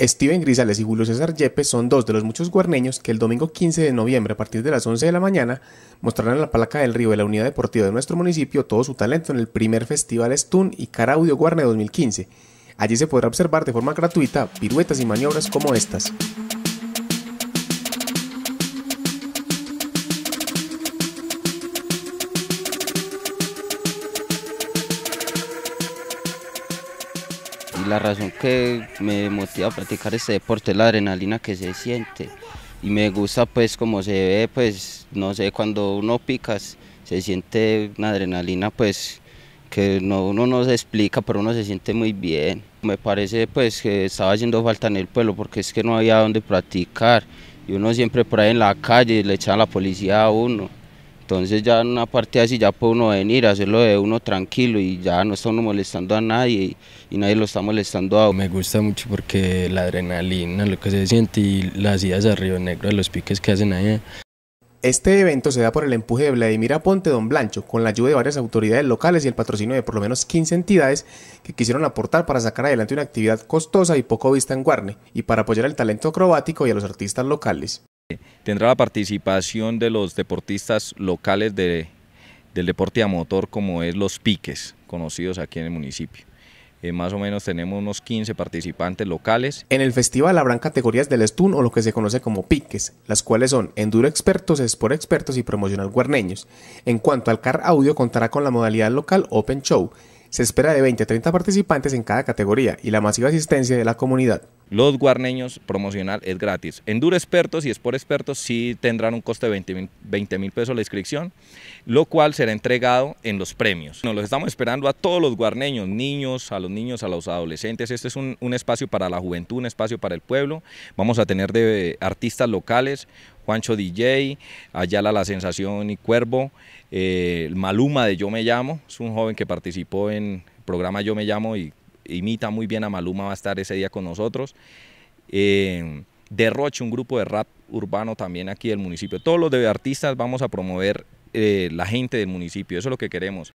Steven Grisales y Julio César Yepes son dos de los muchos guarneños que el domingo 15 de noviembre a partir de las 11 de la mañana mostrarán en la palaca del río de la unidad deportiva de nuestro municipio todo su talento en el primer festival Stun y Caraudio Guarne 2015. Allí se podrá observar de forma gratuita piruetas y maniobras como estas. Y la razón que me motiva a practicar este deporte es la adrenalina que se siente. Y me gusta pues como se ve, pues no sé, cuando uno picas se siente una adrenalina pues que no, uno no se explica, pero uno se siente muy bien. Me parece pues que estaba haciendo falta en el pueblo porque es que no había donde practicar y uno siempre por ahí en la calle le echaba a la policía a uno. Entonces ya en una parte así ya puede uno venir, a hacerlo de uno tranquilo y ya no está molestando a nadie y, nadie lo está molestando a Me gusta mucho porque la adrenalina, lo que se siente y las idas a Río Negro, los piques que hacen allá. Este evento se da por el empuje de Vladimir Aponte Don Blancho, con la ayuda de varias autoridades locales y el patrocinio de por lo menos 15 entidades que quisieron aportar para sacar adelante una actividad costosa y poco vista en Guarne, y para apoyar el talento acrobático y a los artistas locales. Tendrá la participación de los deportistas locales del deporte a motor como es los piques, conocidos aquí en el municipio. Eh, más o menos tenemos unos 15 participantes locales. En el festival habrán categorías del Stun o lo que se conoce como piques, las cuales son enduro expertos, sport expertos y promocional guarneños. En cuanto al car audio, contará con la modalidad local Open Show, se espera de 20 a 30 participantes en cada categoría y la masiva asistencia de la comunidad. Los guarneños promocional es gratis. Enduro expertos y Sport expertos sí tendrán un coste de 20 mil pesos la inscripción, lo cual será entregado en los premios. Nos los estamos esperando a todos los guarneños, niños, a los niños, a los adolescentes. Este es un, un espacio para la juventud, un espacio para el pueblo. Vamos a tener de artistas locales, Juancho DJ, Ayala La Sensación y Cuervo, eh, Maluma de Yo Me Llamo, es un joven que participó en el programa Yo Me Llamo y imita muy bien a Maluma, va a estar ese día con nosotros. Eh, Derroche, un grupo de rap urbano también aquí del municipio. Todos los artistas vamos a promover eh, la gente del municipio, eso es lo que queremos.